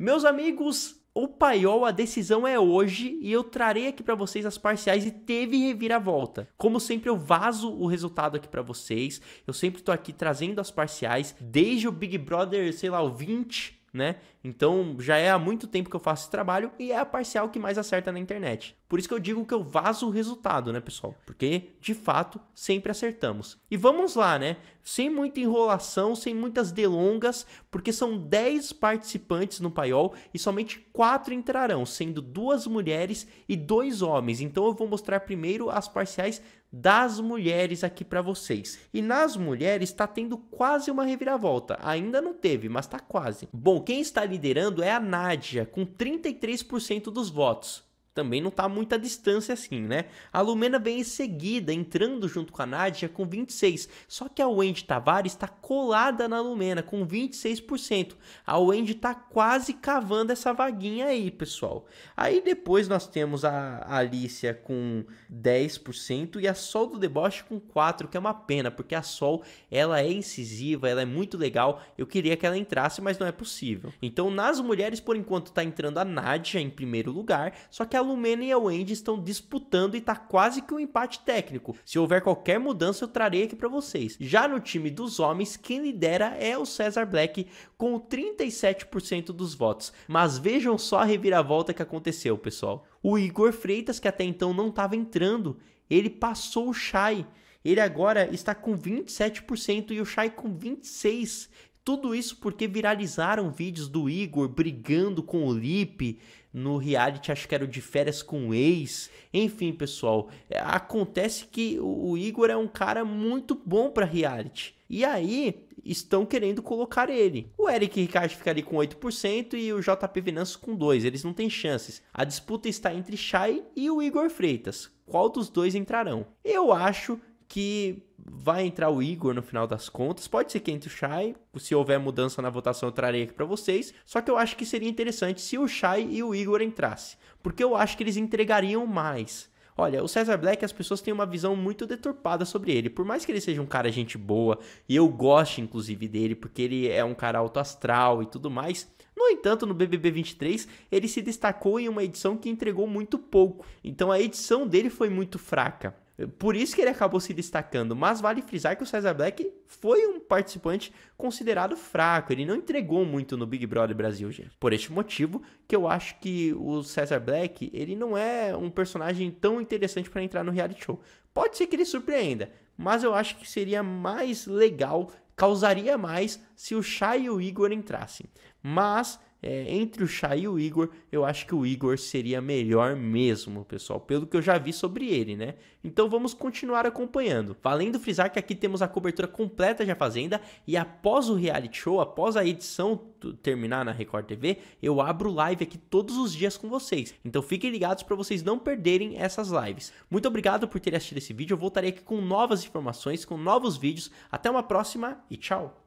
Meus amigos, o paiol, a decisão é hoje e eu trarei aqui para vocês as parciais e teve reviravolta. Como sempre eu vazo o resultado aqui para vocês. Eu sempre tô aqui trazendo as parciais desde o Big Brother, sei lá, o 20 né? Então já é há muito tempo que eu faço esse trabalho e é a parcial que mais acerta na internet. Por isso que eu digo que eu vazo o resultado, né, pessoal? Porque, de fato, sempre acertamos. E vamos lá, né? Sem muita enrolação, sem muitas delongas, porque são 10 participantes no paiol e somente 4 entrarão, sendo duas mulheres e dois homens. Então eu vou mostrar primeiro as parciais das mulheres aqui para vocês. E nas mulheres está tendo quase uma reviravolta. Ainda não teve, mas está quase. Bom, quem está liderando é a Nádia, com 33% dos votos também não está muita distância assim, né? A Lumena vem em seguida, entrando junto com a Nádia com 26, só que a Wendy Tavares está colada na Lumena com 26%. A Wendy está quase cavando essa vaguinha aí, pessoal. Aí depois nós temos a Alicia com 10% e a Sol do Deboche com 4, que é uma pena, porque a Sol, ela é incisiva, ela é muito legal. Eu queria que ela entrasse, mas não é possível. Então, nas mulheres por enquanto está entrando a Nádia em primeiro lugar, só que a Lumena e a Wendy estão disputando e tá quase que um empate técnico. Se houver qualquer mudança, eu trarei aqui para vocês. Já no time dos homens, quem lidera é o Cesar Black com 37% dos votos. Mas vejam só a reviravolta que aconteceu, pessoal. O Igor Freitas, que até então não estava entrando, ele passou o Shai. Ele agora está com 27% e o Shai com 26%. Tudo isso porque viralizaram vídeos do Igor brigando com o Lipe no reality, acho que era de férias com o ex. Enfim, pessoal, é, acontece que o Igor é um cara muito bom para reality. E aí estão querendo colocar ele. O Eric Ricardo fica ali com 8% e o JP Venâncio com 2. Eles não têm chances. A disputa está entre Shai e o Igor Freitas. Qual dos dois entrarão? Eu acho que vai entrar o Igor no final das contas. Pode ser que entre o Shai. Se houver mudança na votação, eu trarei aqui para vocês. Só que eu acho que seria interessante se o Shai e o Igor entrassem. Porque eu acho que eles entregariam mais. Olha, o Cesar Black, as pessoas têm uma visão muito deturpada sobre ele. Por mais que ele seja um cara gente boa, e eu gosto inclusive dele, porque ele é um cara alto astral e tudo mais. No entanto, no BBB 23, ele se destacou em uma edição que entregou muito pouco. Então a edição dele foi muito fraca. Por isso que ele acabou se destacando, mas vale frisar que o Cesar Black foi um participante considerado fraco, ele não entregou muito no Big Brother Brasil, gente. Por este motivo que eu acho que o Cesar Black, ele não é um personagem tão interessante para entrar no reality show. Pode ser que ele surpreenda, mas eu acho que seria mais legal, causaria mais se o Chai e o Igor entrassem. Mas é, entre o Chá e o Igor, eu acho que o Igor seria melhor mesmo, pessoal, pelo que eu já vi sobre ele, né? Então vamos continuar acompanhando. Valendo frisar que aqui temos a cobertura completa da Fazenda e após o reality show, após a edição terminar na Record TV, eu abro live aqui todos os dias com vocês. Então fiquem ligados para vocês não perderem essas lives. Muito obrigado por terem assistido esse vídeo. Eu voltarei aqui com novas informações, com novos vídeos. Até uma próxima e tchau!